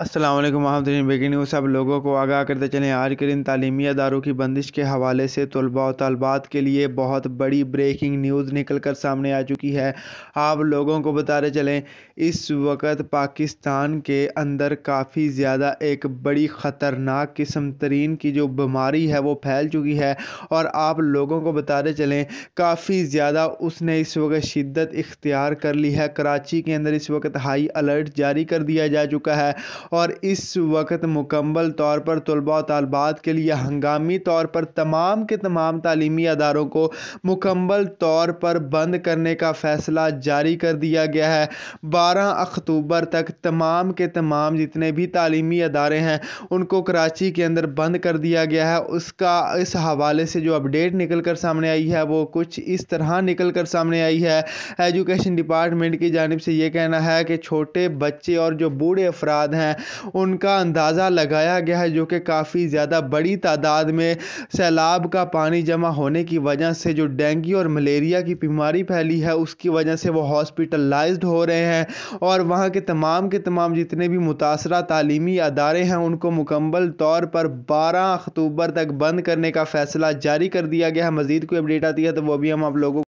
असलम हामदीन बेगी news आप लोगों को आगाह करते चलें आज के दिन तालीमी अदारों की बंदिश के हवाले से तलबा और तलबात के लिए बहुत बड़ी ब्रेकिंग न्यूज़ निकल कर सामने आ चुकी है आप लोगों को बताते चलें इस वक्त पाकिस्तान के अंदर काफ़ी ज़्यादा एक बड़ी ख़तरनाक किस्म तरीन की जो बीमारी है वो फैल चुकी है और आप लोगों को बताते चलें काफ़ी ज़्यादा उसने इस वक्त शिद्दत इख्तियार कर ली है कराची के अंदर इस वक्त हाई अलर्ट जारी कर दिया जा चुका है और इस वक्त मुकम्मल तौर पर तलबा तलबात के लिए हंगामी तौर पर तमाम के तमाम तलीमी अदारों को मुकम्मल तौर पर बंद करने का फ़ैसला जारी कर दिया गया है बारह अक्टूबर तक तमाम के तमाम जितने भी तलीमी अदारे हैं उनको कराची के अंदर बंद कर दिया गया है उसका इस हवाले से जो अपडेट निकल कर सामने आई है वो कुछ इस तरह निकल कर सामने आई है एजुकेशन डिपार्टमेंट की जानब से ये कहना है कि छोटे बच्चे और जो बूढ़े अफराद हैं उनका अंदाज़ा लगाया गया है जो कि काफ़ी ज़्यादा बड़ी तादाद में सैलाब का पानी जमा होने की वजह से जो डेंगू और मलेरिया की बीमारी फैली है उसकी वजह से वो हॉस्पिटलाइज्ड हो रहे हैं और वहाँ के तमाम के तमाम जितने भी मुतासर तालीमी अदारे हैं उनको मुकम्मल तौर पर बारह अक्टूबर तक बंद करने का फैसला जारी कर दिया गया है मज़ीद कोई अपडेट आती है तो वो भी हम आप लोगों